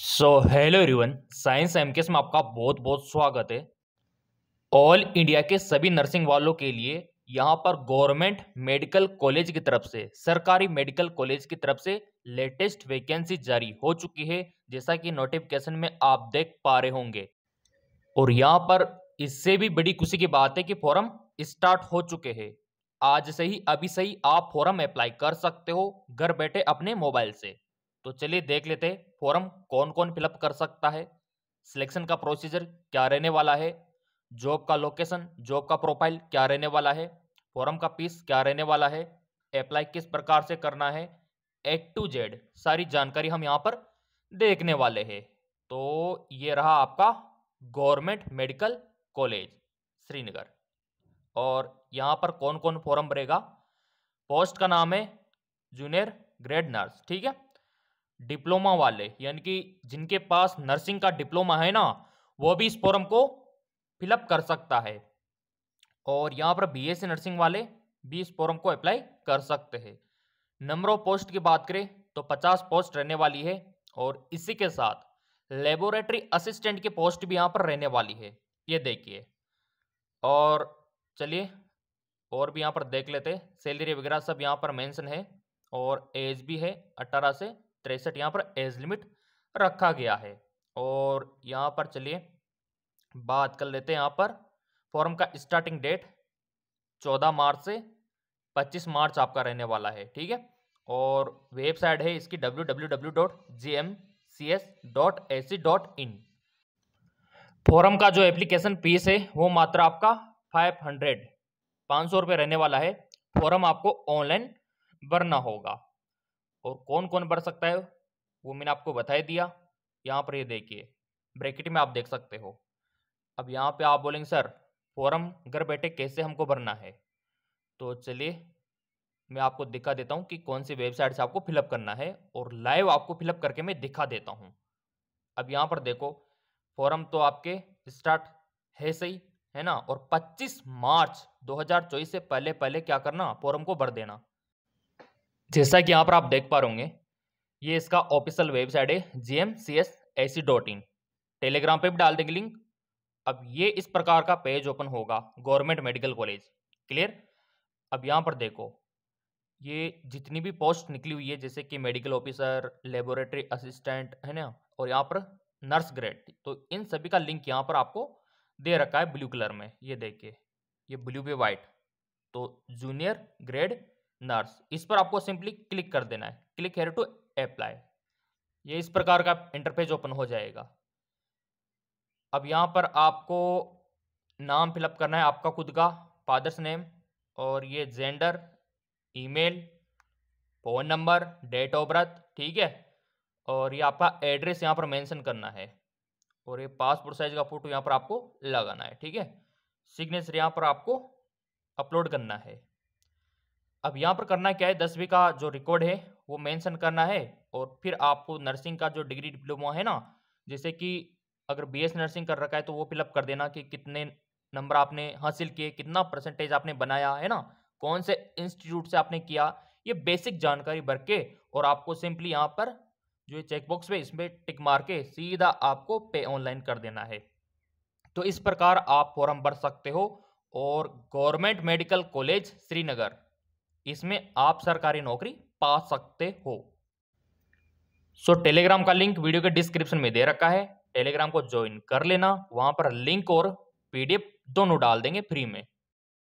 सो hello everyone science M में आपका बहुत बहुत स्वागत है ऑल इंडिया के सभी नर्सिंग वालों के लिए यहाँ पर गवर्नमेंट मेडिकल कॉलेज की तरफ से सरकारी मेडिकल कॉलेज की तरफ से लेटेस्ट वैकेंसी जारी हो चुकी है जैसा कि नोटिफिकेशन में आप देख पा रहे होंगे और यहाँ पर इससे भी बड़ी खुशी की बात है कि फॉर्म स्टार्ट हो चुके हैं आज से ही अभी से ही आप फॉर्म अप्लाई कर सकते हो घर बैठे अपने मोबाइल से तो चलिए देख लेते हैं फॉर्म कौन कौन फिलअप कर सकता है सिलेक्शन का प्रोसीजर क्या रहने वाला है जॉब का लोकेशन जॉब का प्रोफाइल क्या रहने वाला है फॉर्म का पीस क्या रहने वाला है अप्लाई किस प्रकार से करना है ए टू जेड सारी जानकारी हम यहाँ पर देखने वाले हैं तो ये रहा आपका गवर्नमेंट मेडिकल कॉलेज श्रीनगर और यहाँ पर कौन कौन फॉर्म भरेगा पोस्ट का नाम है जूनियर ग्रेड नर्स ठीक है डिप्लोमा वाले यानी कि जिनके पास नर्सिंग का डिप्लोमा है ना वो भी इस फॉर्म को फिलअप कर सकता है और यहाँ पर बी e नर्सिंग वाले भी इस फॉर्म को अप्लाई कर सकते हैं नंबर ऑफ पोस्ट की बात करें तो 50 पोस्ट रहने वाली है और इसी के साथ लेबोरेटरी असिस्टेंट की पोस्ट भी यहाँ पर रहने वाली है ये देखिए और चलिए और भी यहाँ पर देख लेते सैलरी वगैरह सब यहाँ पर मेंशन है और एज भी है 18 से तिरसठ यहाँ पर एज लिमिट रखा गया है और यहाँ पर चलिए बात कर लेते हैं यहाँ पर फॉर्म का स्टार्टिंग डेट 14 मार्च से 25 मार्च आपका रहने वाला है ठीक है और वेबसाइट है इसकी www.gmcs.ac.in फॉरम का जो एप्लीकेशन फीस है वो मात्र आपका 500 500 रुपये रहने वाला है फॉरम आपको ऑनलाइन भरना होगा और कौन कौन बढ़ सकता है वो मैंने आपको बता दिया यहाँ पर ये देखिए ब्रैकेट में आप देख सकते हो अब यहाँ पे आप बोलेंगे सर फॉर्म घर बैठे कैसे हमको भरना है तो चलिए मैं आपको दिखा देता हूँ कि कौन सी वेबसाइट से आपको फिलअप करना है और लाइव आपको फिलअप करके मैं दिखा देता हूँ अब यहाँ पर देखो फॉर्म तो आपके स्टार्ट है सही है ना और 25 मार्च 2024 से पहले पहले क्या करना फॉर्म को भर देना जैसा कि यहाँ पर आप देख पा रहे ये इसका ऑफिशियल वेबसाइट है G M C S A C dot in Telegram पर भी डाल देंगे लिंक अब ये इस प्रकार का पेज ओपन होगा गवर्नमेंट मेडिकल कॉलेज क्लियर अब यहाँ पर देखो ये जितनी भी पोस्ट निकली हुई है जैसे कि मेडिकल ऑफिसर लेबोरेटरी असिस्टेंट है ना और यहाँ पर नर्स ग्रेड तो इन सभी का लिंक यहाँ पर आपको दे रखा है ब्लू कलर में ये देखिए ये ब्लू पे वाइट तो जूनियर ग्रेड नर्स इस पर आपको सिंपली क्लिक कर देना है क्लिक हेयर टू अप्लाई ये इस प्रकार का इंटरफेस ओपन हो जाएगा अब यहाँ पर आपको नाम फिलअप करना है आपका खुद का फादर्स नेम और ये gender email phone number date of birth ठीक है और ये आपका एड्रेस यहाँ पर मेंशन करना है और ये पासपोर्ट साइज का फ़ोटो यहाँ पर आपको लगाना है ठीक है सिग्नेचर यहाँ पर आपको अपलोड करना है अब यहाँ पर करना क्या है दसवीं का जो रिकॉर्ड है वो मेंशन करना है और फिर आपको नर्सिंग का जो डिग्री डिप्लोमा है ना जैसे कि अगर बीएस नर्सिंग कर रखा है तो वो फिलअप कर देना कि कितने नंबर आपने हासिल किए कितना परसेंटेज आपने बनाया है ना कौन से इंस्टीट्यूट से आपने किया ये बेसिक जानकारी भर के और आपको सिंपली यहाँ पर जो ये चेकबॉक्स पे इसमें टिक मार के सीधा आपको पे ऑनलाइन कर देना है तो इस प्रकार आप फॉर्म भर सकते हो और गवर्नमेंट मेडिकल कॉलेज श्रीनगर इसमें आप सरकारी नौकरी पा सकते हो सो so, टेलीग्राम का लिंक वीडियो के डिस्क्रिप्शन में दे रखा है टेलीग्राम को ज्वाइन कर लेना वहां पर लिंक और पीडीएफ दोनों डाल देंगे फ्री में